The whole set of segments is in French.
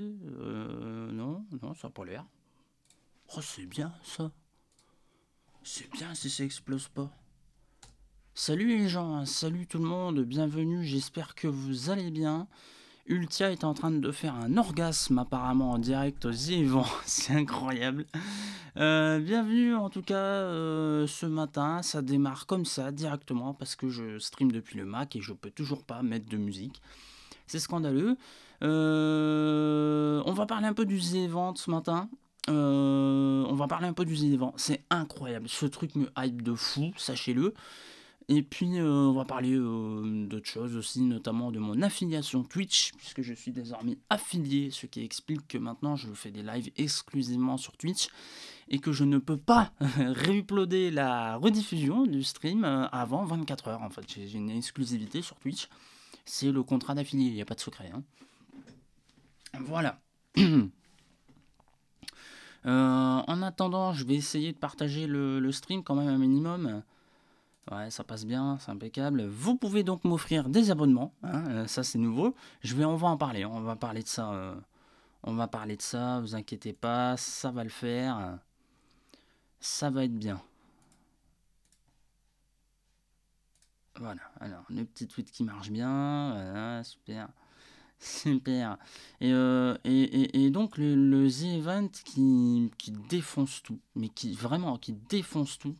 Euh, non, non, ça n'a pas l'air. Oh, c'est bien ça. C'est bien si ça explose pas. Salut les gens, salut tout le monde, bienvenue, j'espère que vous allez bien. Ultia est en train de faire un orgasme apparemment en direct aux vont, c'est incroyable. Euh, bienvenue en tout cas euh, ce matin, ça démarre comme ça directement parce que je stream depuis le Mac et je peux toujours pas mettre de musique. C'est scandaleux. Euh, on va parler un peu du Zévent ce matin. Euh, on va parler un peu du Zévent. C'est incroyable. Ce truc me hype de fou, sachez-le. Et puis, euh, on va parler d'autres choses aussi, notamment de mon affiliation Twitch, puisque je suis désormais affilié, ce qui explique que maintenant je fais des lives exclusivement sur Twitch et que je ne peux pas réuploader la rediffusion du stream avant 24 heures. En fait, j'ai une exclusivité sur Twitch c'est le contrat d'affilié, il n'y a pas de secret. Hein. Voilà. Euh, en attendant, je vais essayer de partager le, stream quand même un minimum. Ouais, ça passe bien, c'est impeccable. Vous pouvez donc m'offrir des abonnements, hein, euh, ça c'est nouveau. Je vais, on va en parler, on va parler de ça. Euh, on va parler de ça, vous inquiétez pas, ça va le faire. Ça va être bien. Voilà, alors, le petit tweet qui marche bien, voilà, super. Super. Et, euh, et, donc le, le The Event qui, qui, défonce tout, mais qui vraiment qui défonce tout,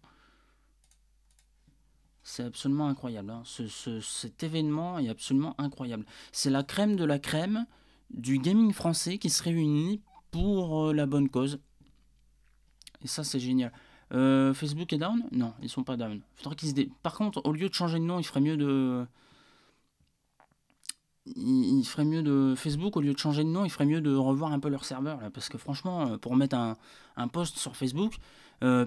c'est absolument incroyable. Hein. cet événement est absolument incroyable. C'est la crème de la crème du gaming français qui se réunit pour euh, la bonne cause. Et ça c'est génial. Euh, Facebook est down Non, ils sont pas down. Faudrait qu'ils se Par contre, au lieu de changer de nom, il ferait mieux de. Il, ferait mieux de. Facebook, au lieu de changer de nom, il ferait mieux de revoir un peu leur serveur. Là, parce que franchement, euh, pour mettre un, un post sur Facebook, euh,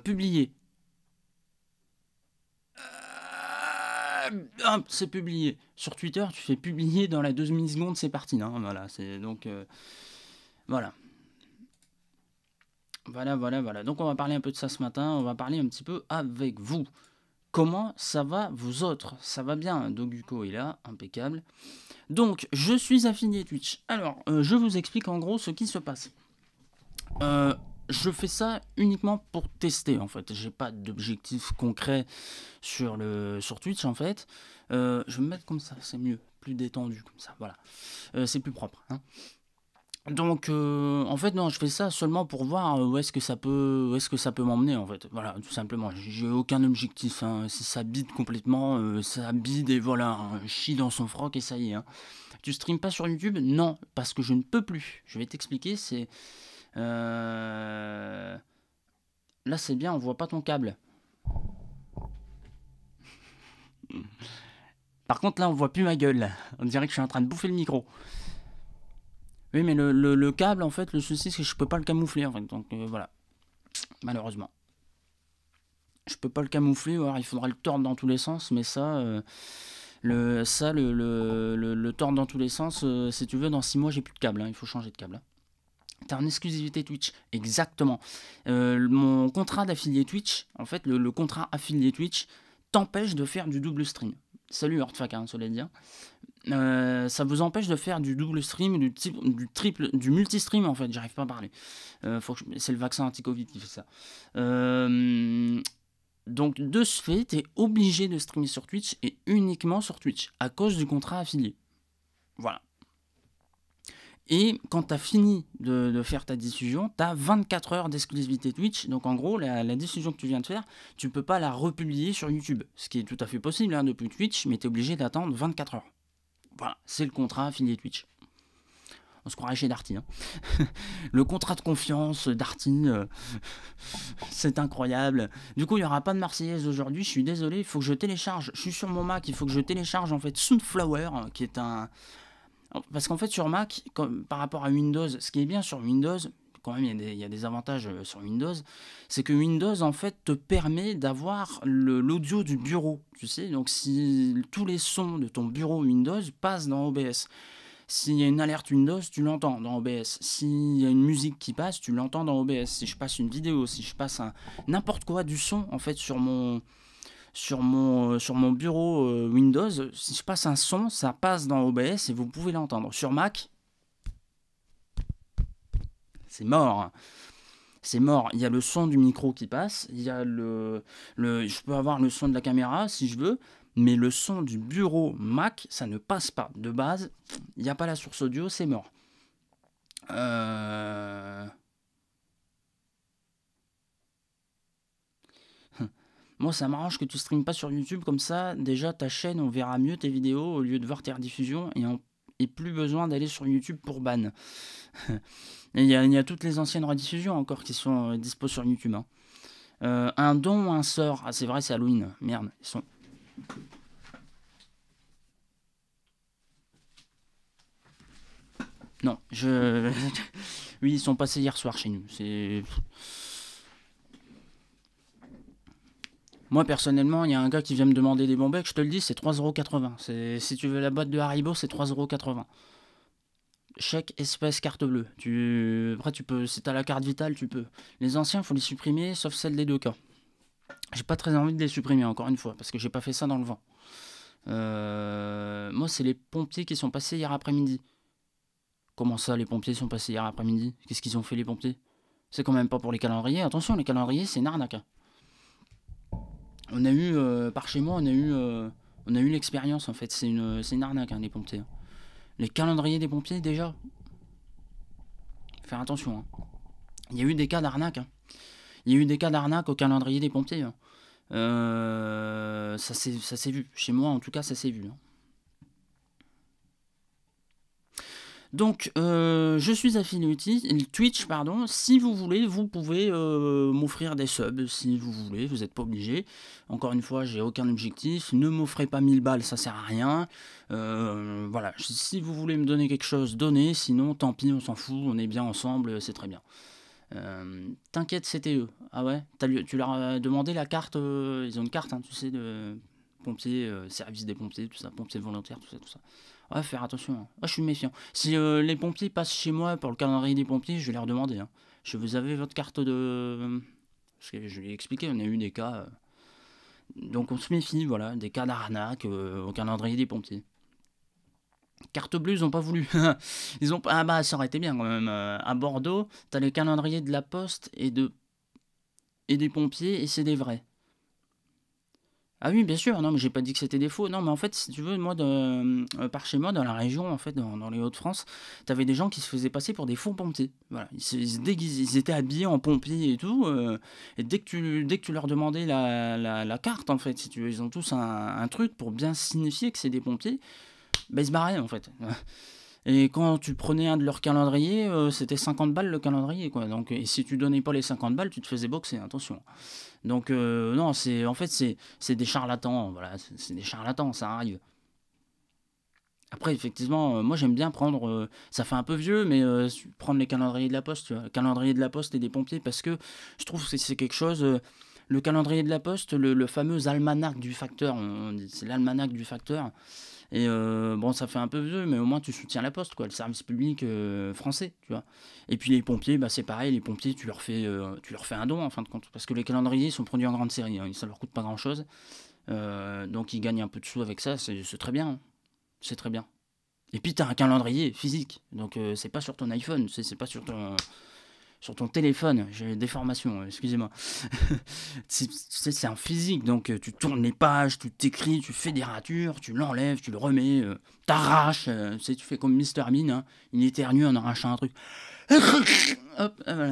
euh c'est publié. Sur Twitter, tu fais publier dans la 2 millisecondes, c'est parti. non hein, voilà, c'est donc. Voilà. Voilà, voilà, voilà. Donc on va parler un peu de ça ce matin, on va parler un petit peu avec vous. Comment ça va vous autres Ça va bien, Doguko est là, impeccable. Donc je suis affilié Twitch. Alors euh, je vous explique en gros ce qui se passe. Euh, je fais ça uniquement pour tester en fait. J'ai pas d'objectif concret sur, le, sur Twitch en fait. Euh, je vais me mettre comme ça, c'est mieux, plus détendu comme ça, voilà. c'est plus propre. Hein. Donc, euh, en fait, non, je fais ça seulement pour voir euh, où est-ce que ça peut, est-ce que ça peut m'emmener, en fait. Voilà, tout simplement. J'ai aucun objectif. Hein. Si ça bide complètement, euh, ça bide et voilà, un hein, chie dans son froc et ça y est. Hein. Tu streames pas sur YouTube Non, parce que je ne peux plus. Je vais t'expliquer. C'est là, c'est bien. On voit pas ton câble. Par contre, là, on voit plus ma gueule. On dirait que je suis en train de bouffer le micro. Oui, mais le, le, câble, en fait, le souci, c'est que je peux pas le camoufler, en fait. Donc, euh, voilà. Malheureusement. Je peux pas le camoufler, il faudra le tordre dans tous les sens, mais ça, euh, le, ça le, le, tordre dans tous les sens, euh, si tu veux, dans 6 mois, j'ai plus de câble. Hein. il faut changer de câble. Tu hein. T'as en exclusivité Twitch, exactement. mon contrat d'affilié Twitch, en fait, le, contrat affilié Twitch t'empêche de faire du double stream. Salut Hortfac, hein, cela dit. Hein. Euh, ça vous empêche de faire du double stream, du, triple, du multi-stream en fait, j'arrive pas à parler. Euh, c'est le vaccin anti-Covid qui fait ça. Euh, donc de ce fait, tu es obligé de streamer sur Twitch et uniquement sur Twitch, à cause du contrat affilié. Voilà. Et quand tu as fini de, faire ta diffusion, tu as 24 heures d'exclusivité Twitch. Donc en gros, la, diffusion que tu viens de faire, tu ne peux pas la republier sur YouTube. Ce qui est tout à fait possible hein, depuis Twitch, mais tu es obligé d'attendre 24 heures. Voilà, c'est le contrat affilié Twitch. On se croirait chez Darty. Hein. le contrat de confiance, Darty, euh, c'est incroyable. Du coup, il n'y aura pas de Marseillaise aujourd'hui. Je suis désolé, il faut que je télécharge. Je suis sur mon Mac, il faut que je télécharge en fait Sunflower, euh, qui est un. Parce qu'en fait, sur Mac, par rapport à Windows, ce qui est bien sur Windows, quand même, il y, a des, avantages euh, sur Windows, c'est que Windows, en fait, te permet d'avoir l'audio du bureau, tu sais. Donc, si tous les sons de ton bureau Windows passent dans OBS. S'il y a une alerte Windows, tu l'entends dans OBS. S'il y a une musique qui passe, tu l'entends dans OBS. Si je passe une vidéo, si je passe n'importe quoi du son, en fait, sur mon, sur mon, euh, sur mon bureau euh, Windows, si je passe un son, ça passe dans OBS et vous pouvez l'entendre. Sur Mac, c'est mort. C'est mort. Il y a le son du micro qui passe, il y le, Je peux avoir le son de la caméra si je veux, mais le son du bureau Mac, ça ne passe pas. De base, il n'y a pas la source audio, c'est mort. Euh. Moi, ça m'arrange que tu streames pas sur YouTube, comme ça, déjà ta chaîne, on verra mieux tes vidéos au lieu de voir tes rediffusions et, on... et plus besoin d'aller sur YouTube pour ban. Il y, a toutes les anciennes rediffusions encore qui sont euh, dispo sur YouTube. Hein. Euh, un don, un sort. Ah, c'est vrai, c'est Halloween. Merde, ils sont. Non, je. oui, ils sont passés hier soir chez nous. C'est. Moi personnellement, il y a un gars qui vient me demander des bombes. je te le dis, c'est 3,80€. Si tu veux la boîte de Haribo, c'est 3,80€. Chaque espèce, carte bleue. Tu... Après, tu peux, c'est la carte vitale, tu peux. Les anciens, faut les supprimer, sauf celle des deux cas. J'ai pas très envie de les supprimer, encore une fois, parce que j'ai pas fait ça dans le vent. Euh, moi, c'est les pompiers qui sont passés hier après-midi. Comment ça, les pompiers sont passés hier après-midi Qu'est-ce qu'ils ont fait, les pompiers C'est quand même pas pour les calendriers. Attention, les calendriers, c'est une arnaque. Hein. On a eu, euh, par chez moi, on a eu, euh, on a eu l'expérience, en fait. C'est une, arnaque, hein, les pompiers. Hein. Les calendriers des pompiers, déjà. Faire attention. Hein. Il y a eu des cas d'arnaque. Hein. Il y a eu des cas d'arnaque au calendrier des pompiers. Hein. Euh, ça s'est vu. Chez moi, en tout cas, ça s'est vu. Donc, euh, je suis Affinity, Twitch, pardon. Si vous voulez, vous pouvez euh, m'offrir des subs, si vous voulez, vous n'êtes pas obligé. Encore une fois, j'ai aucun objectif. Ne m'offrez pas 1000 balles, ça sert à rien. Euh, voilà, si vous voulez me donner quelque chose, donnez. Sinon, tant pis, on s'en fout, on est bien ensemble, c'est très bien. T'inquiète, c'était eux, Ah ouais Tu leur as demandé la carte Ils ont une carte, hein, tu sais, de pompiers, service des pompiers, tout ça, pompiers volontaires, tout ça, tout ça ouais, faire attention, ah, je suis méfiant. Si euh, les pompiers passent chez moi pour le calendrier des pompiers, je vais leur demander. Hein. Je vous avez votre carte de. Parce que je l'ai expliqué, on a eu des cas. Euh, donc on se méfie, voilà, des cas d'arnaque euh, au calendrier des pompiers. Carte bleue, ils n'ont pas voulu. ils ont Ah bah ça aurait été bien quand même. À Bordeaux, t'as les calendriers de la poste et de et des pompiers et c'est des vrais. Ah oui, bien sûr, non, mais j'ai pas dit que c'était des faux. Non, mais en fait, si tu veux, moi, de, euh, par chez moi, dans la région, en fait, dans, les Hauts-de-France, t'avais des gens qui se faisaient passer pour des faux pompiers. Voilà, ils étaient habillés en pompiers et tout. Euh, et dès que, tu, dès que tu leur demandais la, la, carte, en fait, si tu veux, ils ont tous un, truc pour bien signifier que c'est des pompiers, ben, ils se barraient, en fait. Et quand tu prenais un de leurs calendriers, euh, c'était 50 balles le calendrier. Quoi. Donc, et si tu donnais pas les 50 balles, tu te faisais boxer, attention. Donc euh, non, c'est en fait c'est des charlatans, voilà, c'est des charlatans, ça arrive. Après, effectivement, euh, moi j'aime bien prendre, ça fait un peu vieux, mais prendre les calendriers de la poste, tu calendrier de la poste et des pompiers, parce que je trouve que c'est quelque chose, le calendrier de la poste, le fameux almanach du facteur, c'est l'almanach du facteur, et euh, bon, ça fait un peu vieux, mais au moins tu soutiens la poste, quoi, le service public euh, français, tu vois. Et puis les pompiers, bah, c'est pareil, les pompiers, tu leur, fais, euh, tu leur fais un don en fin de compte, parce que les calendriers sont produits en grande série, hein, ça leur coûte pas grand chose. donc ils gagnent un peu de sous avec ça, c'est très bien. Hein. C'est très bien. Et puis tu as un calendrier physique, donc c'est pas sur ton iPhone, c'est pas sur ton sur ton téléphone. J'ai des formations, euh, excusez-moi. c'est un physique, donc euh, tu tournes les pages, tu t'écris, tu fais des ratures, tu l'enlèves, tu le remets, euh, t'arraches. tu, tu fais comme Mr. Bean, il hein. éternue en arrachant un truc. Hop, ah,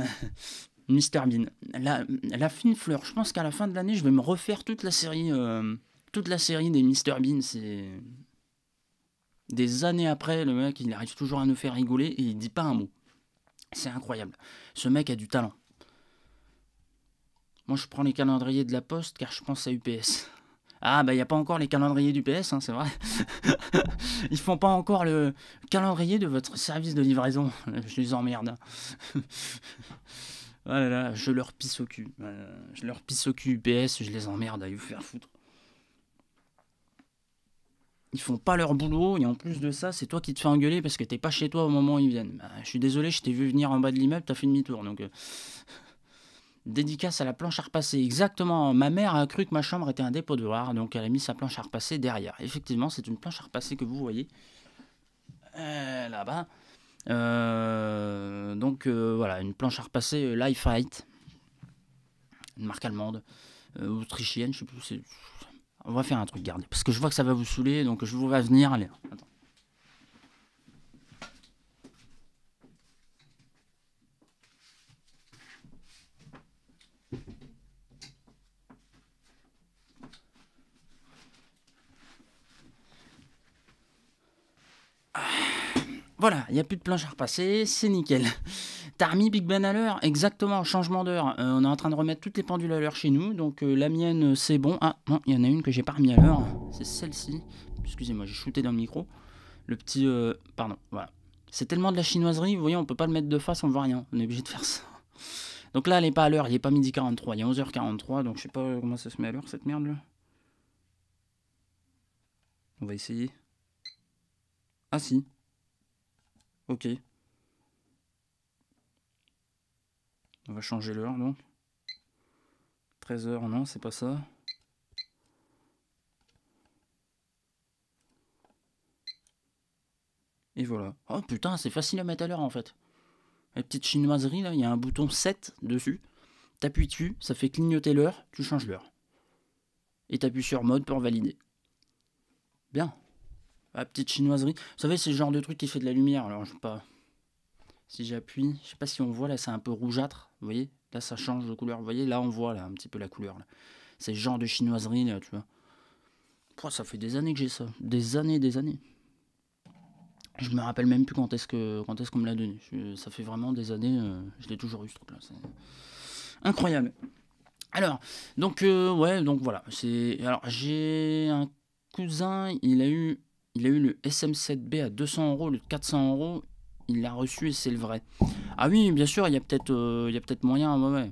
Mr. Bean. La, la fine fleur, je pense qu'à la fin de l'année, je vais me refaire toute la série, toute la série des Mr. Bean. C'est des années après, le mec, il arrive toujours à nous faire rigoler et il dit pas un mot. C'est incroyable. Ce mec a du talent. Moi, je prends les calendriers de la Poste car je pense à UPS. Ah, bah, il n'y a pas encore les calendriers d'UPS, hein, c'est vrai. Ils font pas encore le calendrier de votre service de livraison. Je les emmerde. Voilà, oh là là, je leur pisse au cul. Euh, je leur pisse au cul UPS, je les emmerde à vous faire foutre ils font pas leur boulot, et en plus de ça, c'est toi qui te fais engueuler parce que t'es pas chez toi au moment où ils viennent. Bah, je suis désolé, je t'ai vu venir en bas de l'immeuble, t'as fait demi-tour. Donc, euh, dédicace à la planche à repasser. Exactement, ma mère a cru que ma chambre était un dépôt de voir, donc elle a mis sa planche à repasser derrière. Effectivement, c'est une planche à repasser que vous voyez euh, là-bas. Euh, donc voilà, une planche à repasser Life fight une marque allemande, autrichienne, je sais plus, c'est on va faire un truc, gardez. Parce que je vois que ça va vous saouler, donc je vous vais venir. Allez, attends. Ah. Voilà, il n'y a plus de planche à repasser, c'est nickel. T'as remis Big Ben à l'heure Exactement, changement d'heure. Euh, on est en train de remettre toutes les pendules à l'heure chez nous, donc euh, la mienne euh, c'est bon. Ah non, il y en a une que j'ai pas remis à l'heure, c'est celle-ci. Excusez-moi, j'ai shooté dans le micro. Le petit... pardon, voilà. C'est tellement de la chinoiserie, vous voyez, on peut pas le mettre de face, on voit rien. On est obligé de faire ça. Donc là, elle est pas à l'heure, il est pas midi 43, il est 11h43, donc je sais pas comment ça se met à l'heure cette merde là. On va essayer. Ah si. Ok. On va changer l'heure donc. 13h, non, c'est pas ça. Et voilà. Oh putain, c'est facile à mettre à l'heure en fait. La petite chinoiserie là, il y a un bouton 7 dessus. T'appuies dessus, ça fait clignoter l'heure, tu changes l'heure. Et t'appuies sur mode pour valider. Bien. La petite chinoiserie. Vous savez, c'est le genre de truc qui fait de la lumière, alors je sais pas. Si j'appuie, je sais pas si on voit là, c'est un peu rougeâtre. Vous voyez Là, ça change de couleur. Vous voyez Là, on voit là, un petit peu la couleur. C'est le genre de chinoiserie, tu vois. ça fait des années que j'ai ça. Des années, des années. Je me rappelle même plus quand est-ce, que, quand est-ce qu'on me l'a donné. ça fait vraiment des années. Euh, je l'ai toujours eu, ce truc-là. incroyable. Alors, donc, euh, ouais, donc voilà. C'est, alors, j'ai un cousin, il a eu il a eu le SM7B à 200 euros, le 400 euros, il l'a reçu et c'est le vrai. Ah oui, bien sûr, il y a peut-être moyen, euh,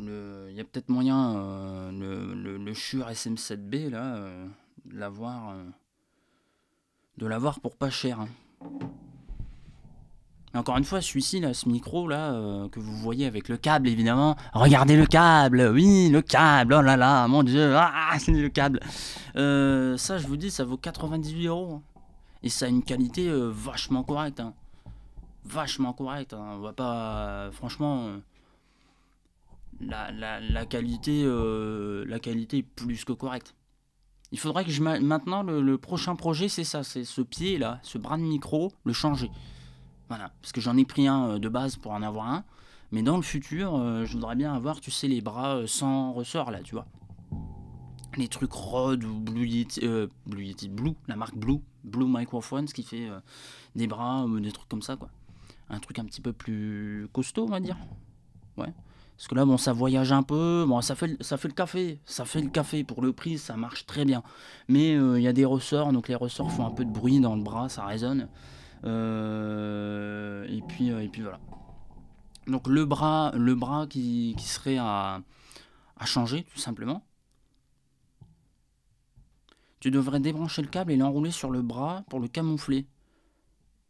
ouais, il y a peut-être moyen, le, le, Shure SM7B, là, euh, de l'avoir euh, de l'avoir pour pas cher. Hein. encore une fois, celui-ci, là, ce micro, là, que vous voyez avec le câble, évidemment. Regardez le câble Oui, le câble Oh là là, mon Dieu Ah, ah c'est le câble Ça, je vous dis, ça vaut 98 euros. Hein. Et ça a une qualité euh, vachement correcte. Hein. Vachement correcte. Hein. On va pas. franchement. La, qualité, euh, la qualité est plus que correcte. Il faudrait que je maintenant le, prochain projet c'est ça, c'est ce pied là, ce bras de micro, le changer. Voilà, parce que j'en ai pris un euh, de base pour en avoir un, mais dans le futur, je voudrais bien avoir, tu sais, les bras sans ressort là, tu vois les trucs Rode ou Blue euh, Blue Blue, la marque Blue, Blue ce qui fait euh, des bras, ou euh, des trucs comme ça, quoi. Un truc un petit peu plus costaud, on va dire. Ouais. Parce que là, bon, ça voyage un peu, bon, ça fait, ça fait le café, ça fait le café pour le prix, ça marche très bien. Mais il y a des ressorts, donc les ressorts font un peu de bruit dans le bras, ça résonne. et puis, et puis voilà. Donc le bras, le bras qui, serait à changer, tout simplement. Tu devrais débrancher le câble et l'enrouler sur le bras pour le camoufler.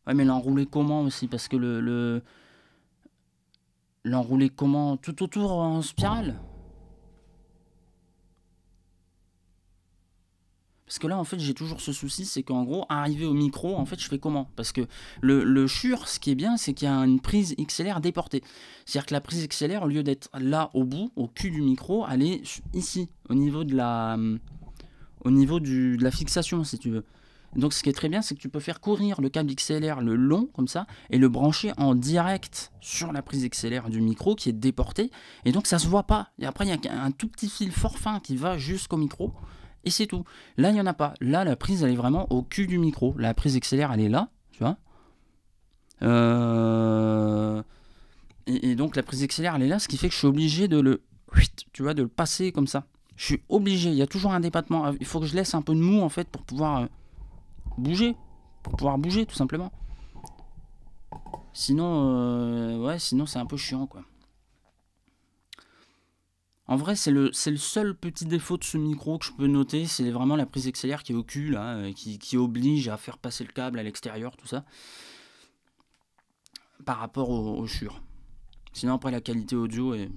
Ouais, mais l'enrouler comment aussi Parce que le. L'enrouler comment Tout autour en spirale Parce que là, en fait, j'ai toujours ce souci, c'est qu'en gros, arrivé au micro, en fait, je fais comment Parce que le, le ce qui est bien, c'est qu'il y a une prise XLR déportée. C'est-à-dire que la prise XLR, au lieu d'être là, au bout, au cul du micro, elle est ici, au niveau de la... Hum, au niveau du, de la fixation, si tu veux. Donc ce qui est très bien, c'est que tu peux faire courir le câble XLR le long comme ça et le brancher en direct sur la prise XLR du micro qui est déportée. Et donc ça se voit pas. Et après, il y a un tout petit fil fort fin qui va jusqu'au micro. Et c'est tout. Là, il n'y en a pas. Là, la prise, elle est vraiment au cul du micro. La prise XLR, elle est là, tu vois. Euh, et, et, donc la prise XLR, elle est là, ce qui fait que je suis obligé de le... Tu vois, de le passer comme ça je suis obligé, il y a toujours un dépattement. il faut que je laisse un peu de mou en fait pour pouvoir euh, bouger, pour pouvoir bouger tout simplement. Sinon, euh, ouais, sinon c'est un peu chiant quoi. En vrai, c'est le, le seul petit défaut de ce micro que je peux noter, c'est vraiment la prise XLR qui est au cul, euh, qui, oblige à faire passer le câble à l'extérieur, tout ça, par rapport au, au Sinon, après, la qualité audio est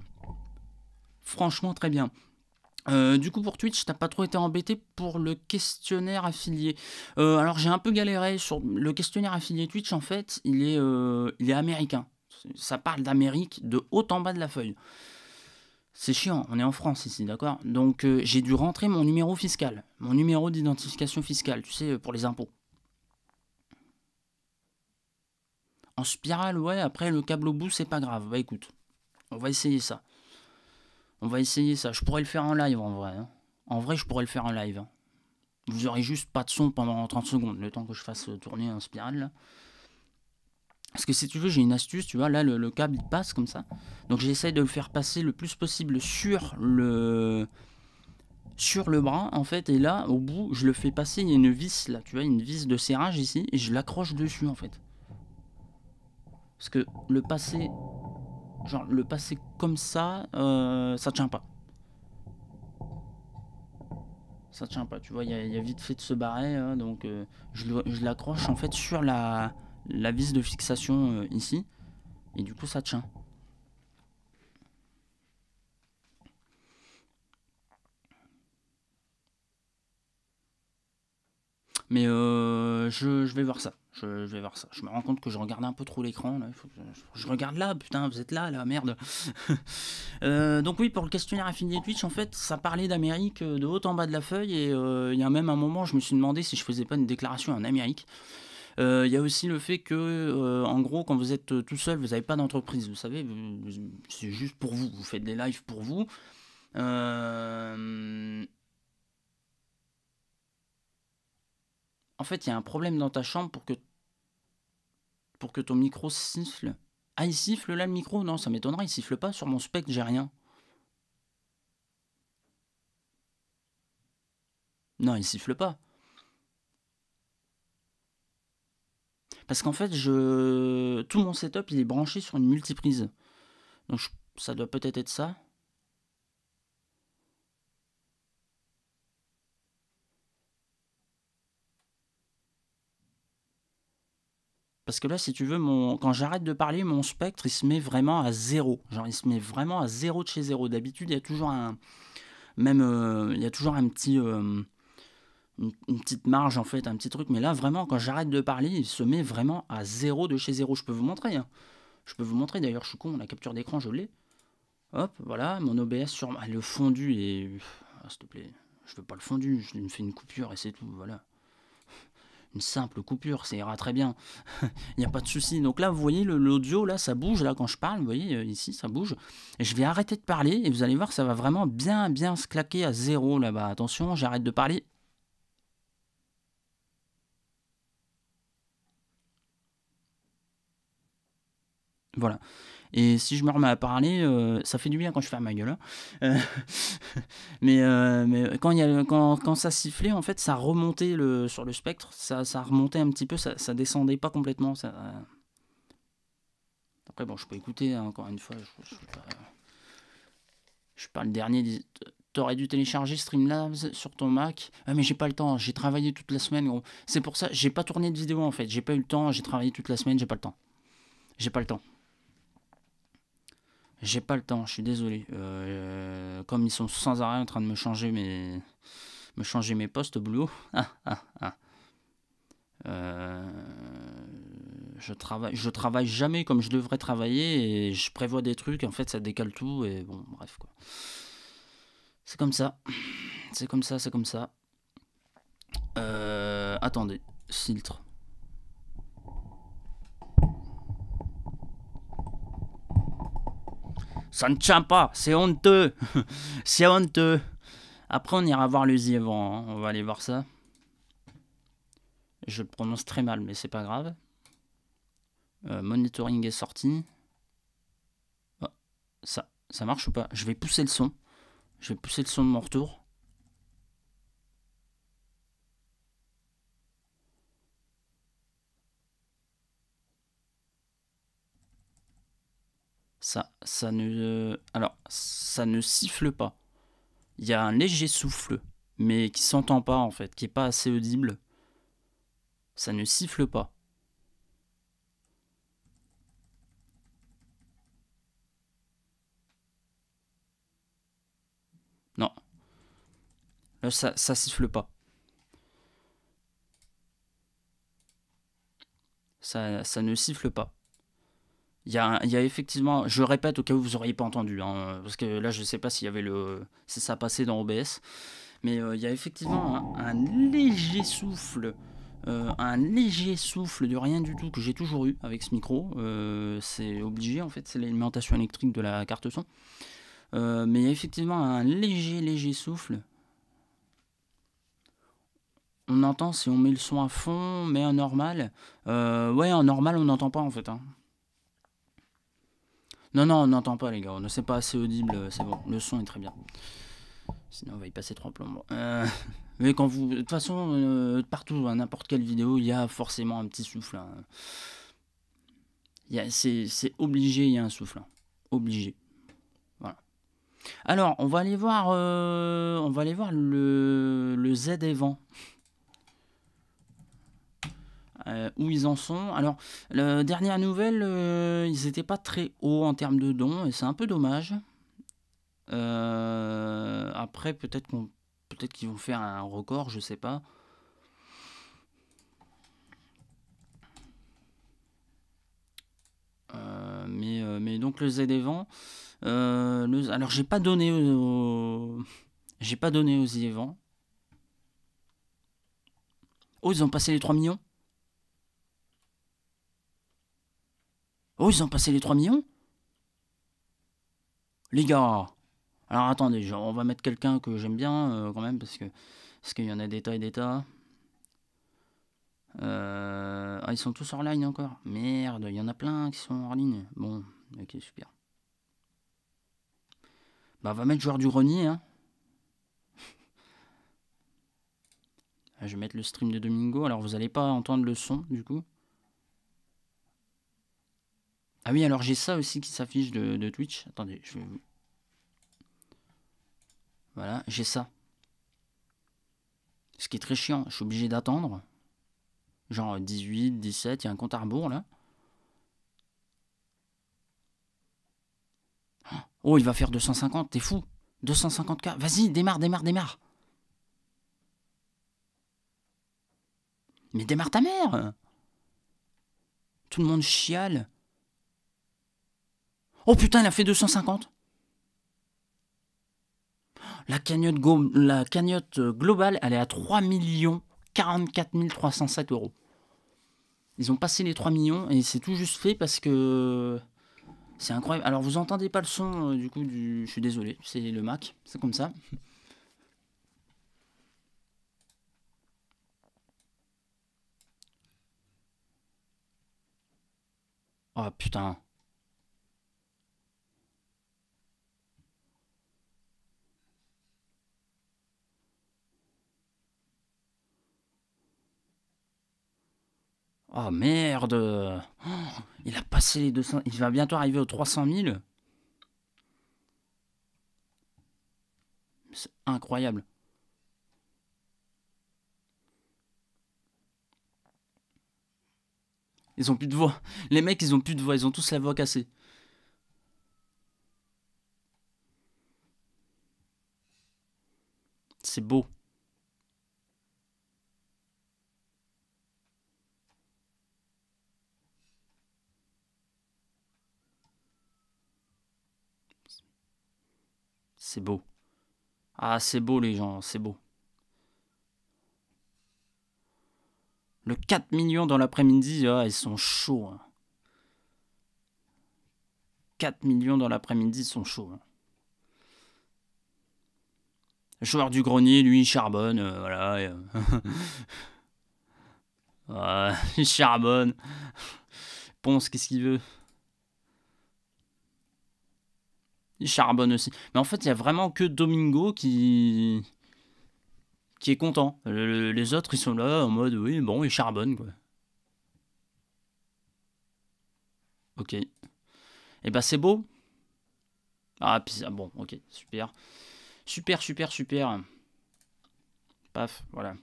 franchement très bien. Euh, du coup pour Twitch, t'as pas trop été embêté pour le questionnaire affilié. Euh, alors j'ai un peu galéré sur le questionnaire affilié Twitch en fait, il est, euh, il est américain. Ça parle d'Amérique de haut en bas de la feuille. C'est chiant, on est en France ici, d'accord Donc j'ai dû rentrer mon numéro fiscal, mon numéro d'identification fiscale, tu sais, pour les impôts. En spirale, ouais, après le câble au bout, c'est pas grave. Bah écoute, on va essayer ça. On va essayer ça. Je pourrais le faire en live en vrai. Hein. En vrai, je pourrais le faire en live. Hein. Vous aurez juste pas de son pendant 30 secondes, le temps que je fasse euh, tourner en spirale. Là. Parce que si tu veux, j'ai une astuce, tu vois, là, le, câble, il passe comme ça. Donc j'essaye de le faire passer le plus possible sur le sur le bras, en fait, et là, au bout, je le fais passer, il y a une vis, là, tu vois, une vis de serrage ici, et je l'accroche dessus, en fait. Parce que le passer Genre, le passer comme ça, euh, ça tient pas. Ça tient pas, tu vois, il y, a vite fait de se barrer, hein, donc euh, je, l'accroche en fait sur la, la vis de fixation euh, ici, et du coup ça tient. Mais euh, je, vais voir ça. Je, vais voir ça. Je me rends compte que je regarde un peu trop l'écran. Je, je, regarde là, putain, vous êtes là, la merde. Euh, donc oui, pour le questionnaire de Twitch, en fait, ça parlait d'Amérique euh, de haut en bas de la feuille. Et il y a même un moment, je me suis demandé si je faisais pas une déclaration en Amérique. Il y a aussi le fait que, en gros, quand vous êtes tout seul, vous n'avez pas d'entreprise, vous savez, c'est juste pour vous, vous faites des lives pour vous. en fait, il y a un problème dans ta chambre pour que, pour que ton micro siffle. Ah, il siffle là le micro Non, ça m'étonnerait, il siffle pas. Sur mon spectre, j'ai rien. Non, il siffle pas. Parce qu'en fait, je... tout mon setup, il est branché sur une multiprise. Donc ça doit peut-être être ça. Parce que là, si tu veux, mon... quand j'arrête de parler, mon spectre, il se met vraiment à zéro. Genre, il se met vraiment à zéro de chez zéro. D'habitude, il y a toujours un... Même, euh, il y a toujours un petit... Euh, une, petite marge, en fait, un petit truc. Mais là, vraiment, quand j'arrête de parler, il se met vraiment à zéro de chez zéro. Je peux vous montrer. Hein. Je peux vous montrer. D'ailleurs, je suis con, la capture d'écran, je l'ai. Hop, voilà, mon OBS sur... Ah, le fondu et... Ah, s'il te plaît, je veux pas le fondu. Je me fais une coupure et c'est tout, voilà une simple coupure, ça ira très bien. Il n'y a pas de souci. Donc là, vous voyez, l'audio, là, ça bouge. Là, quand je parle, vous voyez, euh, ici, ça bouge. je vais arrêter de parler et vous allez voir, ça va vraiment bien, bien se claquer à zéro là-bas. Attention, j'arrête de parler. Voilà. Et si je me remets à parler, euh, ça fait du bien quand je à ma gueule. mais, quand, ça sifflait, en fait, ça remontait sur le spectre, ça, remontait un petit peu, ça, descendait pas complètement. Euh. Après, bon, je peux écouter, hein, encore une fois, je, je, suis le dernier. T'aurais dû télécharger Streamlabs sur ton Mac. Ah, mais j'ai pas le temps. J'ai travaillé toute la semaine, C'est pour ça, j'ai pas tourné de vidéo en fait. J'ai pas eu le temps. J'ai travaillé toute la semaine. J'ai pas le temps. J'ai pas le temps. J'ai pas le temps, je suis désolé. Euh, comme ils sont sans arrêt en train de me changer mes, me changer mes postes, boulot. Ah, ah, ah. Euh, je travaille, je travaille jamais comme je devrais travailler et je prévois des trucs. En fait, ça décale tout et bon, bref C'est comme ça, c'est comme ça, c'est comme ça. Euh, attendez, filtre. Ça ne tient pas, c'est honteux. c'est honteux. Après, on ira voir le y hein. on va aller voir ça. Je le prononce très mal, mais c'est pas grave. Euh, monitoring est sorti. Oh, ça, ça marche ou pas Je vais pousser le son. Je vais pousser le son de mon retour. Ça, ne, alors, ça ne siffle pas. Il y a un léger souffle, mais qui s'entend pas en fait, qui est pas assez audible. Ça ne siffle pas. Non. Là, ça, ça siffle pas. Ça, ça ne siffle pas. Il y a, effectivement, je répète au cas où vous n'auriez pas entendu, hein, parce que là je ne sais pas s'il y avait le, si ça passait dans OBS, mais euh, il y a effectivement un, léger souffle, euh, un léger souffle de rien du tout que j'ai toujours eu avec ce micro. Euh, c'est obligé en fait, c'est l'alimentation électrique de la carte son. mais il y a effectivement un léger, léger souffle. On entend si on met le son à fond, mais en normal, ouais, en normal on n'entend pas en fait. Hein. Non, non, on n'entend pas, les gars. On ne sait pas assez audible. Euh, c'est bon. Le son est très bien. Sinon, on va y passer trois plombes. Euh, mais quand vous. De toute façon, euh, partout, hein, n'importe quelle vidéo, il y a forcément un petit souffle. Hein. C'est obligé, il y a un souffle. Hein. Obligé. Voilà. Alors, on va aller voir. on va aller voir le, le Z des vents. Euh, où ils en sont. Alors, la dernière nouvelle, euh, ils n'étaient pas très hauts en termes de dons, et c'est un peu dommage. Euh, après, peut-être qu'on, peut qu'ils vont faire un record, je sais pas. mais, mais donc le Z des le, alors j'ai pas donné au, j'ai pas donné aux vents. Oh, ils ont passé les 3 millions Oh, ils ont passé les 3 millions Les gars Alors attendez, on va mettre quelqu'un que j'aime bien euh, quand même, parce que parce qu'il y en a des tas et des tas. Euh, ah, ils sont tous hors ligne encore. Merde, il y en a plein qui sont hors ligne. Bon, ok, super. Bah, on va mettre joueur du Renier, hein. Je vais mettre le stream de Domingo. Alors, vous allez pas entendre le son, du coup. Ah oui, alors j'ai ça aussi qui s'affiche de, Twitch. Attendez, je vais vous... Voilà, j'ai ça. Ce qui est très chiant, je suis obligé d'attendre. Genre 18, euh, 17, il y a un compte à rebours là. Oh, il va faire 250, t'es fou 250K, vas-y, démarre, démarre, démarre Mais démarre ta mère Tout le monde chiale Oh putain, il a fait 250 la cagnotte, la cagnotte euh, globale, elle est à 3 millions 44 307 euros. Ils ont passé les 3 millions et c'est tout juste fait parce que c'est incroyable. Alors vous entendez pas le son euh, du coup du... Je suis désolé, c'est le Mac, c'est comme ça. Oh putain. Oh merde oh, Il a passé les 200... Il va bientôt arriver aux 300 000 C'est incroyable. Ils ont plus de voix. Les mecs, ils ont plus de voix. Ils ont tous la voix cassée. C'est beau. c'est beau. Ah, c'est beau les gens, c'est beau. Le 4 ah, hein. millions dans l'après-midi, ils sont chauds. 4 millions dans l'après-midi, ils sont chauds. Le joueur du grenier, lui, il charbonne. Euh, voilà. Euh, il charbonne. Ponce, qu'est-ce qu'il veut il charbonne aussi. Mais en fait, il y a vraiment que Domingo qui qui est content. les autres, ils sont là en mode oui, bon, ils charbonne. quoi. Ok. Et eh ben c'est beau. Ah, puis, ah, bon, ok, super. Super, super, super. Paf, voilà.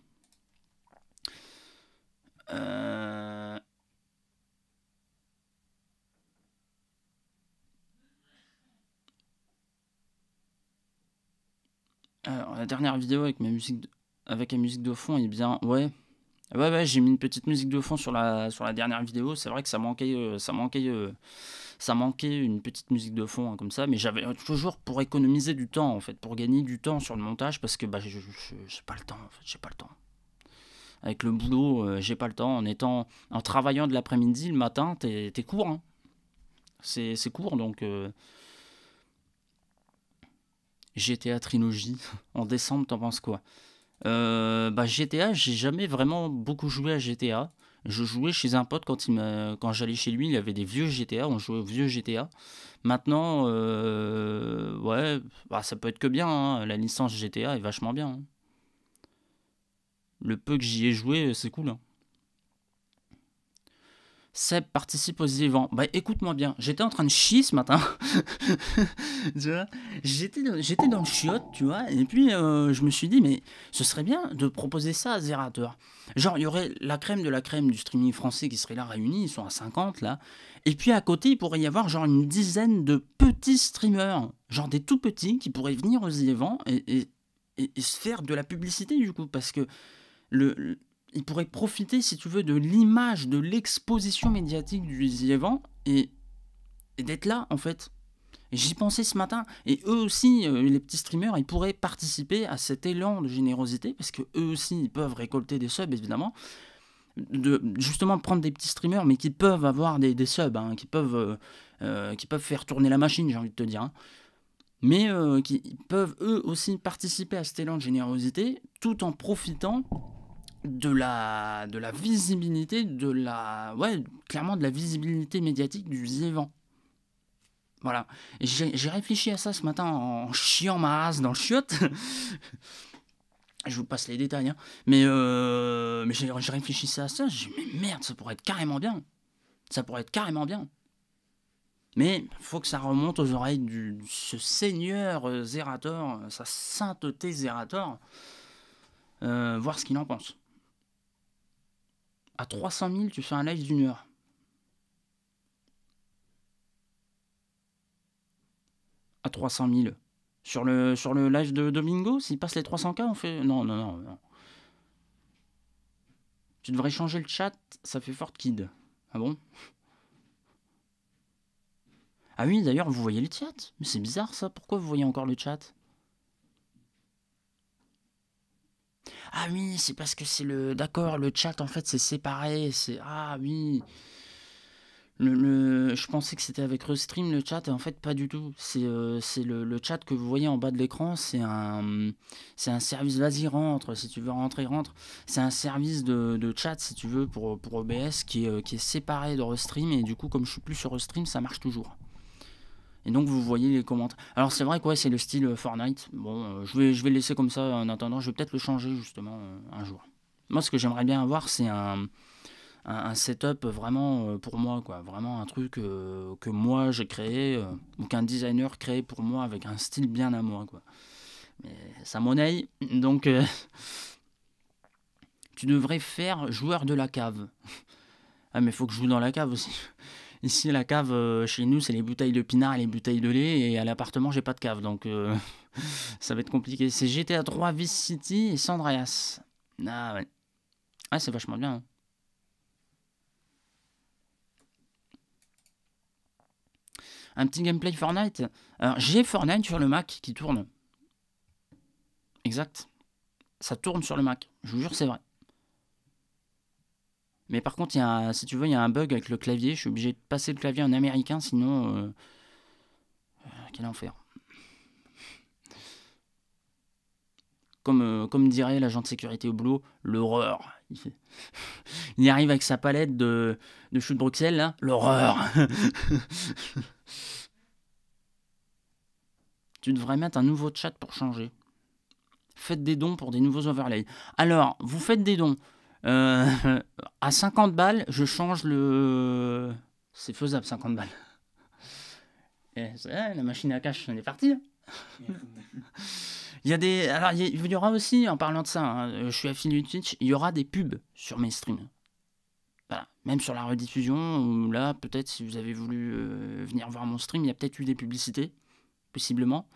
Euh, Alors, euh, la dernière vidéo avec, ma musique avec la musique de fond bien. Ouais. Ouais, ouais, j'ai mis une petite musique de fond sur la, sur la dernière vidéo. C'est vrai que ça manquait, euh, ça, manquait, euh, ça manquait une petite musique de fond hein, comme ça. Mais j'avais toujours pour économiser du temps, en fait, pour gagner du temps sur le montage parce que bah, n'ai pas le temps, j'ai pas le temps. Avec le boulot, j'ai pas le temps. En, étant, en travaillant de l'après-midi, le matin, t'es court. Hein. C'est court donc. GTA Trilogy en décembre, t'en penses quoi euh, bah GTA, j'ai jamais vraiment beaucoup joué à GTA. Je jouais chez un pote quand, il quand j'allais chez lui, il avait des vieux GTA, on jouait aux vieux GTA. Maintenant, euh, ouais, bah, ça peut être que bien, hein. la licence GTA est vachement bien. Hein. Le peu que j'y ai joué, euh, c'est cool. Hein. Seb participe aux évents. Bah écoute-moi bien, j'étais en train de chier ce matin. tu vois J'étais dans, dans le chiotte, tu vois. Et puis euh, je me suis dit, mais ce serait bien de proposer ça à Zerator. Genre, il y aurait la crème de la crème du streaming français qui serait là réunie, ils sont à 50 là. Et puis à côté, il pourrait y avoir genre une dizaine de petits streamers, genre des tout petits, qui pourraient venir aux évents et, se faire de la publicité du coup. Parce que le, ils pourrait profiter, si tu veux, de l'image, de l'exposition médiatique du Yévan et, d'être là, en fait. J'y pensais ce matin, et eux aussi, euh, les petits streamers, ils pourraient participer à cet élan de générosité, parce que eux aussi, ils peuvent récolter des subs, évidemment. De, justement prendre des petits streamers, mais qui peuvent avoir des, subs, hein, qui, peuvent, euh, euh, qui peuvent faire tourner la machine, j'ai envie de te dire. Hein. Mais qui peuvent eux aussi participer à cet élan de générosité, tout en profitant de la, de la visibilité, de la, ouais, clairement de la visibilité médiatique du vivant Voilà. J'ai réfléchi à ça ce matin en chiant ma race dans le chiotte. Je vous passe les détails, hein. mais, euh, mais j'ai réfléchi à ça. J'ai mais merde, ça pourrait être carrément bien. Ça pourrait être carrément bien. Mais faut que ça remonte aux oreilles de ce seigneur euh, Zerator, euh, sa sainteté Zerator, voir ce qu'il en pense. À 300 000, tu fais un live d'une heure. À 300 000. Sur le, sur le live de Domingo, s'il passe les 300K, on fait. Non, non, non, non. Tu devrais changer le chat, ça fait Fort Kid. Ah bon Ah oui, d'ailleurs, vous voyez le chat Mais c'est bizarre ça, pourquoi vous voyez encore le chat Ah oui, c'est parce que c'est le. D'accord, le chat en fait c'est séparé. C'est. Ah oui. Le, Je pensais que c'était avec Restream le chat et en fait pas du tout. C'est euh, le, chat que vous voyez en bas de l'écran. C'est un, un service. Vas-y, rentre si tu veux rentrer, rentre. C'est un service de, de, chat si tu veux pour, pour OBS qui est, euh, qui est séparé de Restream et du coup, comme je suis plus sur Restream, ça marche toujours. Et donc vous voyez les commentaires. Alors c'est vrai quoi, c'est le style euh, Fortnite. Bon, euh, je, vais, je vais le laisser comme ça en attendant. Je vais peut-être le changer justement euh, un jour. Moi ce que j'aimerais bien avoir c'est un, un, setup vraiment pour moi quoi. Vraiment un truc que moi j'ai créé ou qu'un designer crée pour moi avec un style bien à moi quoi. Mais ça monnaie donc tu devrais faire joueur de la cave. ah mais faut que je joue dans la cave aussi. Ici, la cave euh, chez nous, c'est les bouteilles de pinard et les bouteilles de lait. Et à l'appartement, j'ai pas de cave, donc euh, ça va être compliqué. C'est GTA 3, Vice City et Sandreas. Ah ouais. Ah, c'est vachement bien. Hein. Un petit gameplay Fortnite. Alors, j'ai Fortnite sur le Mac qui tourne. Exact. Ça tourne sur le Mac. Je vous jure, c'est vrai. Mais par contre, y a si tu veux, il y a un bug avec le clavier. Je suis obligé de passer le clavier en américain, sinon. Euh, euh, quel enfer. Comme, euh, comme dirait l'agent de sécurité au boulot, l'horreur. Il, y arrive avec sa palette de, de Bruxelles, L'horreur Tu devrais mettre un nouveau chat pour changer. Faites des dons pour des nouveaux overlays. Alors, vous faites des dons. Euh, à 50 balles, je change le. C'est faisable, 50 balles. la machine à cash, elle est parti. il y a des. Alors, il y aura aussi, en parlant de ça, hein, euh, je suis affilié de Twitch, il y aura des pubs sur mes streams. Même sur la rediffusion, ou là, peut-être si vous avez voulu euh, venir voir mon stream, il y a peut-être eu des publicités, possiblement.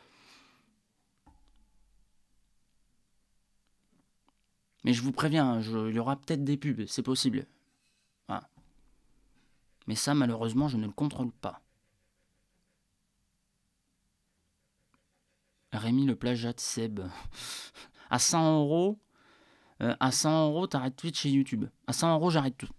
Mais je vous préviens, hein, il y aura peut-être des pubs, c'est possible. Mais ça, malheureusement, je ne le contrôle pas. Rémi le plagiat de Seb. à 100 euros, euh, à 100 euros, t'arrêtes Twitch chez YouTube. À 100 euros, j'arrête tout.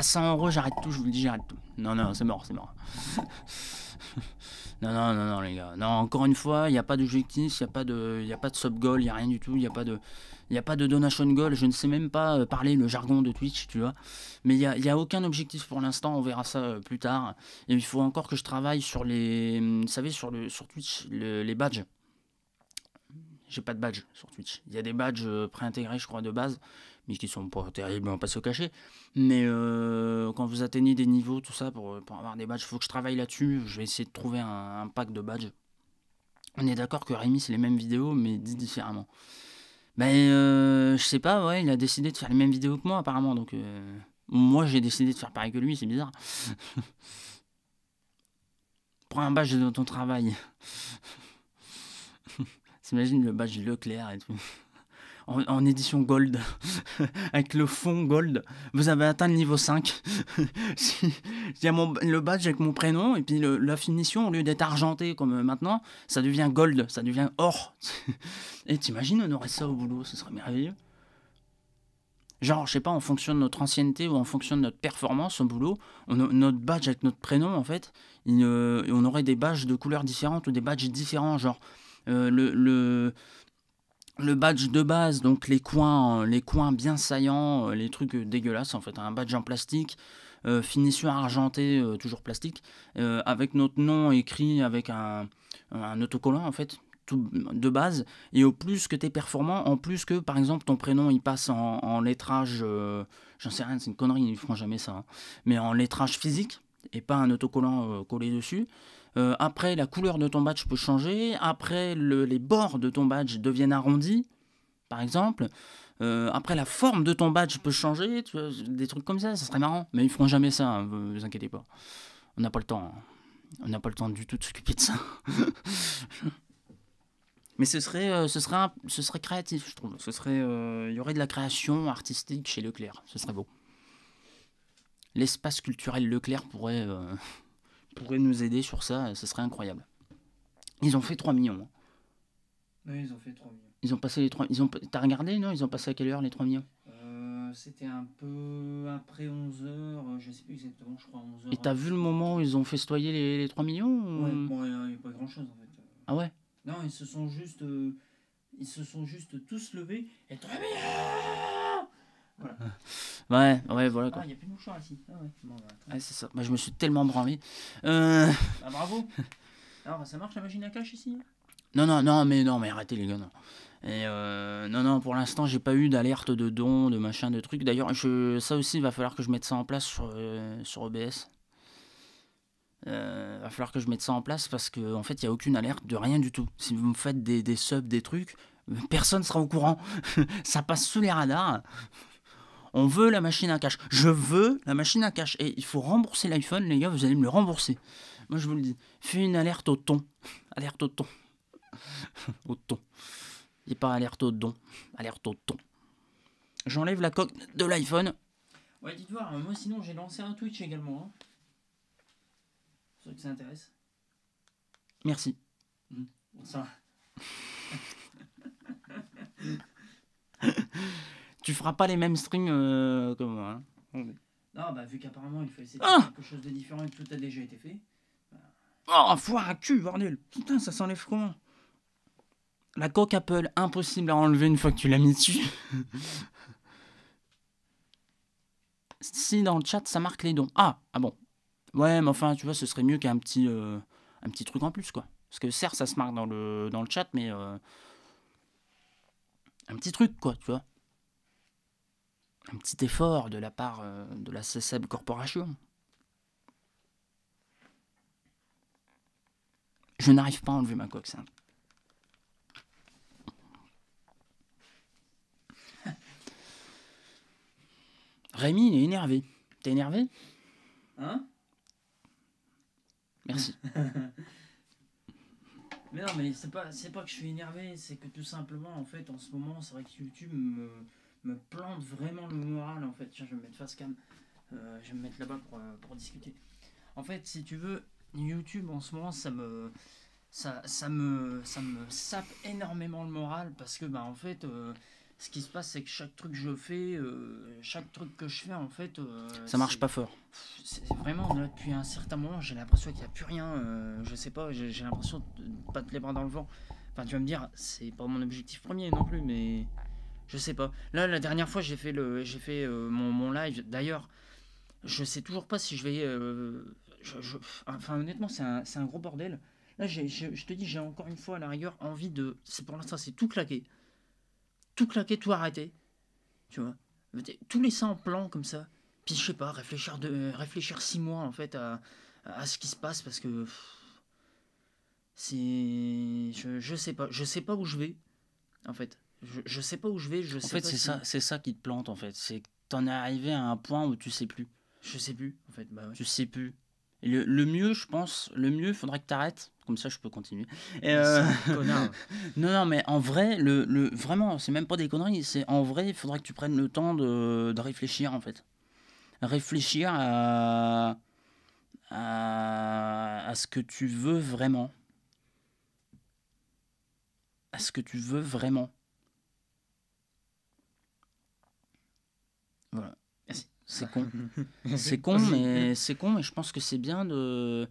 À 100 euros, j'arrête tout, je vous le dis, j'arrête tout. Non, non, c'est mort, c'est mort. non, non, non, non, les gars. Non, encore une fois, il n'y a pas d'objectif, il n'y a pas de, y a pas de sub-goal, il n'y a rien du tout, il n'y a pas de. Il n'y a pas de donation goal. Je ne sais même pas euh, parler le jargon de Twitch, tu vois. Mais il n'y a, a, aucun objectif pour l'instant. On verra ça euh, plus tard. Et il faut encore que je travaille sur les. Hum, vous savez, sur, le, sur Twitch, les badges. J'ai pas de badge sur Twitch. Il y a des badges euh, préintégrés, je crois, de base, mais qui sont pas terribles, on pas se cacher. Mais quand vous atteignez des niveaux, tout ça, pour, avoir des badges, il faut que je travaille là-dessus. Je vais essayer de trouver un, pack de badges. On est d'accord que Rémi, c'est les mêmes vidéos, mais dit différemment. Ben, je sais pas, ouais, il a décidé de faire les mêmes vidéos que moi, apparemment. Donc, euh, moi, j'ai décidé de faire pareil que lui, c'est bizarre. Prends un badge de ton travail. T'imagines le badge Leclerc et tout en, édition gold, avec le fond gold, vous avez atteint le niveau 5. si, y a le badge avec mon prénom, et puis la finition, au lieu d'être argentée comme maintenant, ça devient gold, ça devient or. et t'imagines, on aurait ça au boulot, ce serait merveilleux. Genre, je sais pas, en fonction de notre ancienneté ou en fonction de notre performance au boulot, notre badge avec notre prénom, en fait, euh, on aurait des badges de couleurs différentes ou des badges différents. Genre, euh, le, le, le badge de base, donc les coins, euh, les coins bien saillants, euh, les trucs euh, dégueulasses en fait, hein, un badge en plastique, finition argentée, toujours plastique, avec notre nom écrit avec un, autocollant en fait, de base, et au plus que tu es performant, en plus que par exemple ton prénom il passe en, lettrage, j'en sais rien, c'est une connerie, ils ne jamais ça, hein, mais en lettrage physique et pas un autocollant collé dessus. Euh, après, la couleur de ton badge peut changer. Après, les bords de ton badge deviennent arrondis, par exemple. Euh, après, la forme de ton badge peut changer. des trucs comme ça, ça serait marrant. Mais ils feront jamais ça, ne hein, vous, inquiétez pas. On n'a pas le temps. Hein. On n'a pas le temps du tout de s'occuper de ça. Mais ce serait, euh, ce, serait ce serait créatif, je trouve. Ce serait, il y aurait de la création artistique chez Leclerc. Ce serait beau l'espace culturel Leclerc pourrait, pourrait nous aider sur ça, ce serait incroyable. Ils ont fait 3 millions. Hein. Oui, ils ont fait 3 millions. Ils ont passé les 3 millions. ont t'as regardé non, ils ont passé à quelle heure les 3 millions euh, c'était un peu après 11h, euh, je sais plus exactement, je crois 11h. Et t'as vu le moment où ils ont festoyé les, les 3 millions Ouais, il n'y a, pas grand chose en fait. Ah ouais Non, ils se sont juste. Euh, ils se sont juste tous levés et 3 millions Ouais, ouais, voilà. Quoi. Ah, il n'y a plus de mouchoir ici. Ah, ouais. Bah, ah, c'est ça. Bah, je me suis tellement branlé. Euh. Ah, bravo. Alors, ça marche la machine à cache ici Non, non, non, mais non, mais arrêtez les gars. Non. Et euh, non, non, pour l'instant, j'ai pas eu d'alerte de dons, de machin, de trucs. D'ailleurs, je, ça aussi, il va falloir que je mette ça en place sur, euh, sur OBS. Euh, va falloir que je mette ça en place parce qu'en en fait, il n'y a aucune alerte de rien du tout. Si vous me faites des, des subs, des trucs, personne sera au courant. ça passe sous les radars. On veut la machine à cash. Je veux la machine à cash. Et il faut rembourser l'iPhone, les gars, vous allez me le rembourser. Moi, je vous le dis. Fais une alerte au ton. Alerte au ton. au ton. Et pas alerte au don. Alerte au ton. J'enlève la coque de l'iPhone. Ouais, dites voir, hein, moi sinon j'ai lancé un Twitch également. Hein. que ça intéresse. Merci. Mmh. tu feras pas les mêmes strings comme euh, moi. Hein. Non, bah vu qu'apparemment il faut essayer ah quelque chose de différent et que tout a déjà été fait. Oh, foire à cul, bordel Putain, ça s'enlève comment La coque Apple, impossible à enlever une fois que tu l'as mis dessus. si dans le chat ça marque les dons. Ah, ah bon. Ouais, mais enfin, tu vois, ce serait mieux qu'un petit, euh, un petit truc en plus, quoi. Parce que certes, ça se marque dans le, dans le chat, mais. Euh, un petit truc, quoi, tu vois un petit effort de la part euh, de la CSEB Corporation. Je n'arrive pas à enlever ma ça. Rémi, il est énervé. T'es énervé Hein Merci. mais non, mais c'est pas, pas que je suis énervé, c'est que tout simplement, en fait, en ce moment, c'est vrai que YouTube me me plante vraiment le moral en fait. Tiens, je vais me mettre face cam, euh, je vais me mettre là-bas euh, pour, discuter. En fait, si tu veux, YouTube en ce moment, ça me, ça, ça me, ça me sape énormément le moral parce que bah en fait. Euh, ce qui se passe, c'est que chaque truc que je fais, chaque truc que je fais, en fait. ça marche pas fort. C'est vraiment, depuis un certain moment, j'ai l'impression qu'il n'y a plus rien. je sais pas, j'ai l'impression de pas te les bras dans le vent. Enfin, tu vas me dire, c'est pas mon objectif premier non plus, mais je sais pas. Là, la dernière fois, j'ai fait, le, j'ai fait euh, mon, live. D'ailleurs, je sais toujours pas si je vais. Euh, enfin, honnêtement, c'est un, gros bordel. Là, je, te dis, j'ai encore une fois, à la rigueur, envie de. C'est pour l'instant, c'est tout claqué. Tout claqué, tout arrêter. Tu vois Tout laisser en plan comme ça. Puis, je sais pas, réfléchir, de, réfléchir six mois, en fait, à, ce qui se passe parce que. C'est. Je, je sais pas. Je sais pas où je vais, en fait je, sais pas où je vais, je en sais fait, c'est ça, c'est ça qui te plante en fait. C'est que t'en es arrivé à un point où tu sais plus. Je sais plus en fait. Bah, ouais. sais plus. le, mieux, je pense, le mieux, faudrait que t'arrêtes. Comme ça, je peux continuer. Euh, non, non, mais en vrai, le, le... vraiment, c'est même pas des conneries. C'est en vrai, il faudrait que tu prennes le temps de, réfléchir en fait. Réfléchir à... à à ce que tu veux vraiment. À ce que tu veux vraiment Voilà. C'est con. c'est con, mais c'est con, mais je pense que c'est bien de.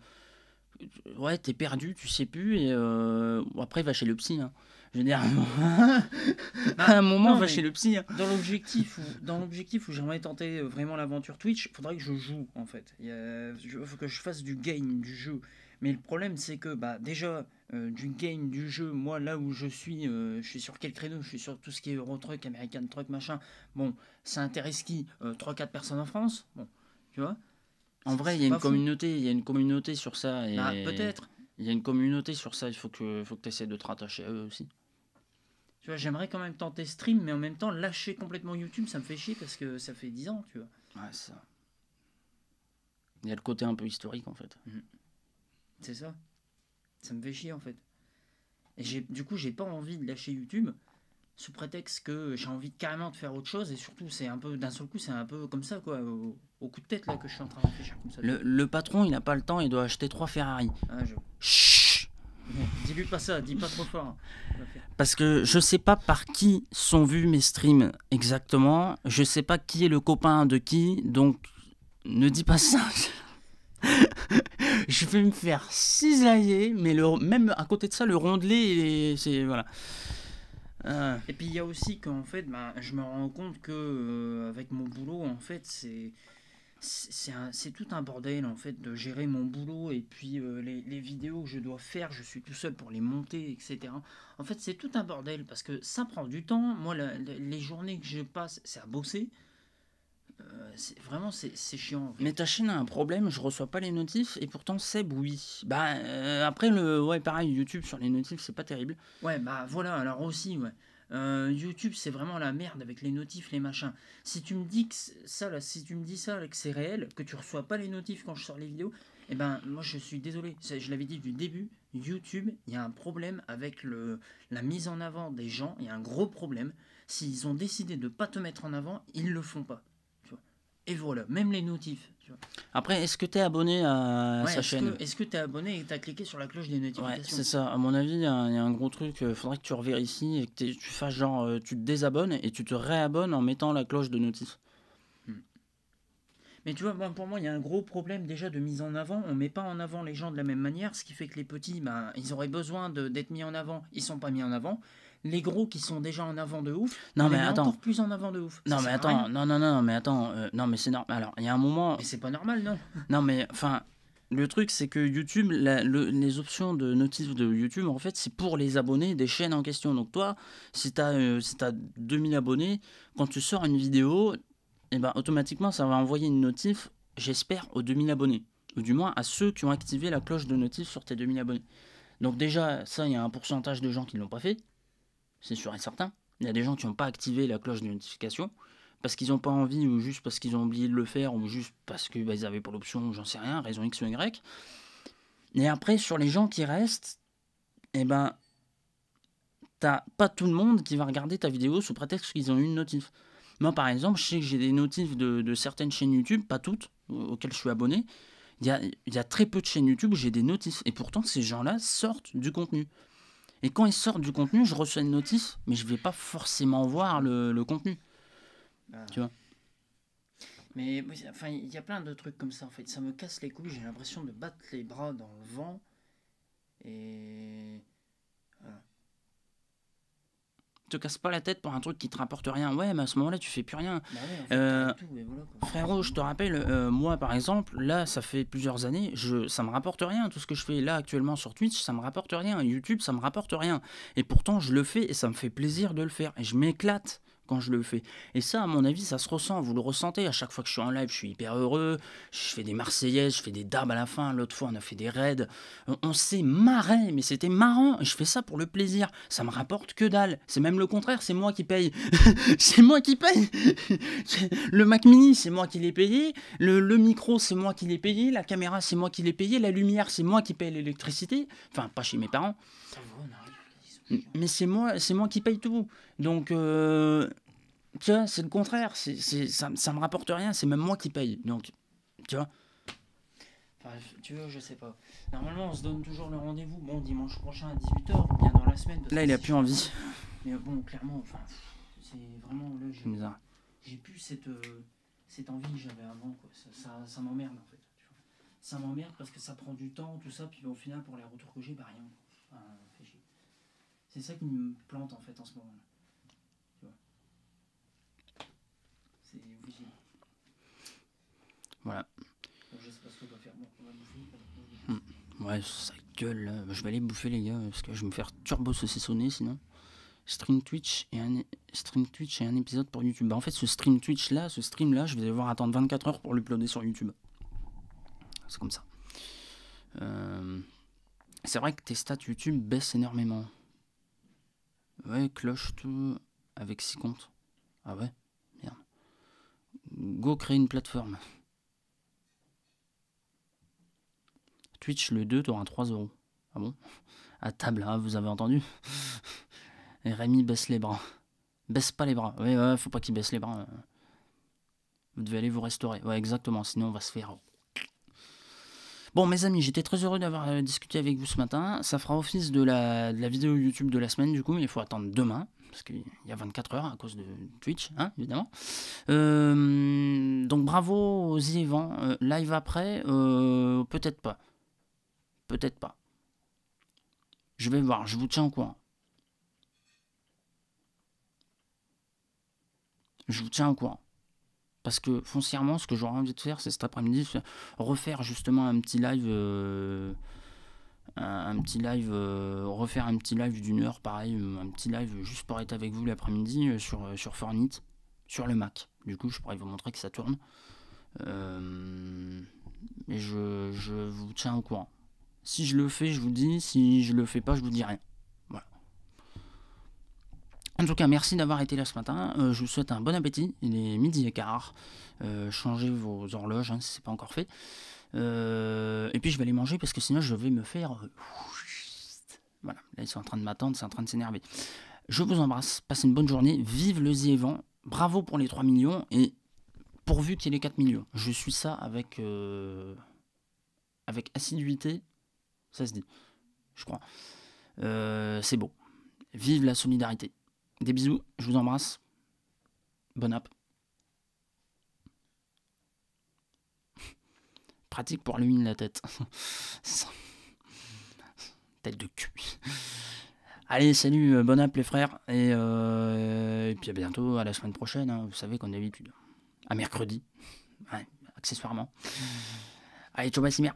Ouais, t'es perdu, tu sais plus, et euh, après, va chez le psy. Hein. Généralement, à un moment, va chez le psy. Hein. Dans l'objectif où, dans l'objectif où j'aimerais tenter vraiment l'aventure Twitch, faudrait que je joue en fait. Il faut que je fasse du game, du jeu. Mais le problème, c'est que bah, déjà, euh, du game, du jeu, moi là où je suis, euh, je suis sur quel créneau Je suis sur tout ce qui est Euro Truck, American Truck, machin. Bon, ça intéresse qui 3-4 euh, personnes en France Bon, tu vois En vrai, il y a une communauté, il y a une communauté sur ça. Et bah, peut-être. Il y a une communauté sur ça, il faut que, faut que tu essaies de te rattacher à eux aussi. Tu vois, j'aimerais quand même tenter stream, mais en même temps, lâcher complètement YouTube, ça me fait chier parce que ça fait 10 ans, tu vois. Ouais, ça. Il y a le côté un peu historique en fait. Mmh. C'est ça. Ça me fait chier en fait. Et du coup, j'ai pas envie de lâcher YouTube sous prétexte que j'ai envie carrément de faire autre chose et surtout c'est un peu d'un seul coup c'est un peu comme ça quoi au, coup de tête là que je suis en train de réfléchir comme ça. Le, patron il n'a pas le temps il doit acheter trois Ferrari. Ah, Chut Dis-lui pas ça, dis pas trop fort. Hein. Parce que je sais pas par qui sont vus mes streams exactement, je sais pas qui est le copain de qui, donc ne dis pas ça. je vais me faire cisailler, mais le, même à côté de ça, le rondelet, c'est. Voilà. Euh. Et puis il y a aussi qu'en fait, ben, je me rends compte que euh, avec mon boulot, en fait, c'est c'est tout un bordel en fait de gérer mon boulot et puis euh, les, les, vidéos que je dois faire, je suis tout seul pour les monter, etc. En fait, c'est tout un bordel parce que ça prend du temps. Moi, les journées que je passe, c'est à bosser. Euh, vraiment, c'est chiant. Mais ta chaîne a un problème, je reçois pas les notifs et pourtant c'est oui. Bah, euh, après, le, ouais, pareil, YouTube sur les notifs, c'est pas terrible. Ouais, bah voilà, alors aussi, ouais. Euh, YouTube, c'est vraiment la merde avec les notifs, les machins. Si tu me dis que ça, là, si tu me dis ça, que c'est réel, que tu reçois pas les notifs quand je sors les vidéos, Et eh ben, moi, je suis désolé. Je l'avais dit du début, YouTube, il y a un problème avec le, la mise en avant des gens, il y a un gros problème. S'ils ont décidé de pas te mettre en avant, ils le font pas. Et voilà, même les notifs. Après, est-ce que tu es abonné à sa chaîne Est-ce que tu es abonné et tu as cliqué sur la cloche des notifications c'est ça. À mon avis, il y, a un gros truc. Euh, faudrait que tu revérifies et que tu fasses genre, euh, tu te désabonnes et tu te réabonnes en mettant la cloche de notif. Hmm. Mais tu vois, pour moi, il y a un gros problème déjà de mise en avant. On ne met pas en avant les gens de la même manière, ce qui fait que les petits, ben, ils auraient besoin d'être mis en avant, ils ne sont pas mis en avant les gros qui sont déjà en avant de ouf. Non mais attends. Encore plus en avant de ouf. Non mais attends. Non non non mais attends. Euh, non mais c'est normal. Alors il y a un moment. Mais c'est pas normal non. non mais enfin. Le truc, c'est que YouTube, les options de notif de YouTube, en fait, c'est pour les abonnés des chaînes en question. Donc, toi, si tu as, as 2000 abonnés, quand tu sors une vidéo, eh ben, automatiquement, ça va envoyer une notif, j'espère, aux 2000 abonnés. Ou du moins à ceux qui ont activé la cloche de notif sur tes 2000 abonnés. Donc déjà, ça, il y a un pourcentage de gens qui ne l'ont pas fait c'est sûr et certain. Il y a des gens qui n'ont pas activé la cloche de notification parce qu'ils n'ont pas envie ou juste parce qu'ils ont oublié de le faire ou juste parce qu'ils bah, n'avaient pas l'option, j'en sais rien, raison X ou Y. Et après, sur les gens qui restent, eh ben, t'as pas tout le monde qui va regarder ta vidéo sous prétexte qu'ils ont eu une notif. Moi, par exemple, je sais que j'ai des notifs de, certaines chaînes YouTube, pas toutes, euh, auxquelles je suis abonné. Il y a, y a, très peu de chaînes YouTube où j'ai des notifs. Et pourtant, ces gens-là sortent du contenu. Et quand ils sortent du contenu, je reçois une notice, mais je ne vais pas forcément voir le, contenu. Ah. Tu vois Mais enfin, il y a plein de trucs comme ça en fait. Ça me casse les couilles. J'ai l'impression de battre les bras dans le vent. Et te casse pas la tête pour un truc qui te rapporte rien. Ouais, mais à ce moment-là, tu fais plus rien. Bah euh, frérot, je te rappelle, euh, moi par exemple, là, ça fait plusieurs années, je, ça me rapporte rien. Tout ce que je fais là actuellement sur Twitch, ça me rapporte rien. YouTube, ça me rapporte rien. Et pourtant, je le fais et ça me fait plaisir de le faire. Et je m'éclate quand je le fais. Et ça, à mon avis, ça se ressent, vous le ressentez. À chaque fois que je suis en live, je suis hyper heureux. Je fais des Marseillaises, je fais des dabs à la fin. L'autre fois, on a fait des raids. On, s'est marré, mais c'était marrant. Je fais ça pour le plaisir. Ça me rapporte que dalle. C'est même le contraire, c'est moi qui paye. c'est moi qui paye. le Mac Mini, c'est moi qui l'ai payé. Le, micro, c'est moi qui l'ai payé. La caméra, c'est moi qui l'ai payé. La lumière, c'est moi qui paye l'électricité. Enfin, pas chez mes parents. Mm. Mais c'est moi, c'est moi qui paye tout. Donc, euh, tu vois, c'est le contraire. C'est, ça, ça me rapporte rien. C'est même moi qui paye. Donc, tu vois. Enfin, tu veux, je sais pas. Normalement, on se donne toujours le rendez-vous. Bon, dimanche prochain à 18h bien dans la semaine. Là, il a plus envie. Mais bon, clairement, enfin, c'est vraiment là, j'ai, J'ai plus cette, euh, cette envie que j'avais avant. Ça, ça, m'emmerde en fait. Tu vois. Ça m'emmerde parce que ça prend du temps, tout ça. Puis au final, pour les retours que j'ai, bah rien. C'est ça qui me plante en fait en ce moment C'est obligé. Voilà. Hmm. Ouais, ça gueule Je vais aller bouffer les gars parce que je vais me faire turbo saucissonner sinon. Stream Twitch et un stream Twitch et un épisode pour YouTube. Bah, en fait, ce stream Twitch là, ce stream là, je vais devoir attendre 24 heures pour l'uploader sur YouTube. C'est comme ça. Euh, c'est vrai que tes stats YouTube baissent énormément. Ouais, cloche tout avec 6 comptes. Ah ouais Merde. Go créer une plateforme. Twitch le 2, t'auras 3 euros. Ah bon À table, hein, vous avez entendu Rémi baisse les bras. Baisse pas les bras. Ouais, ouais, faut pas qu'il baisse les bras. Euh. Vous devez aller vous restaurer. Ouais, exactement, sinon on va se faire Bon, mes amis, j'étais très heureux d'avoir euh, discuté avec vous ce matin. Ça fera office de la, vidéo YouTube de la semaine, du coup, mais il faut attendre demain, parce qu'il y a 24 heures à cause de Twitch, hein, évidemment. Euh, donc bravo aux événements euh, live après, peut-être pas. Peut-être pas. Je vais voir, je vous tiens au courant. Je vous tiens au courant. Parce que foncièrement, ce que j'aurais envie de faire, c'est cet après-midi, refaire justement un petit live. Euh, un, petit live, euh, refaire un petit live d'une heure, pareil, euh, un petit live juste pour être avec vous l'après-midi sur, sur Fortnite, sur le Mac. Du coup, je pourrais vous montrer que ça tourne. et je, je vous tiens au courant. Si je le fais, je vous dis. Si je le fais pas, je vous dis rien. En tout cas, merci d'avoir été là ce matin. Euh, je vous souhaite un bon appétit. Il est midi et quart. Euh, changez vos horloges hein, si ce n'est pas encore fait. Euh, et puis je vais aller manger parce que sinon je vais me faire. Voilà, là ils sont en train de m'attendre, c'est en train de s'énerver. Je vous embrasse, passez une bonne journée, vive le Zévan, bravo pour les 3 millions et pourvu qu'il y ait les 4 millions. Je suis ça avec, avec assiduité, ça se dit, je crois. c'est beau. Vive la solidarité. Des bisous, je vous embrasse. Bon app. Pratique pour allumer la tête. tête de cul. Allez, salut, euh, bon app les frères. Euh, et, puis à bientôt, à la semaine prochaine. Hein, vous savez, comme d'habitude. À mercredi. Ouais, accessoirement. Allez, ciao, Bassimir.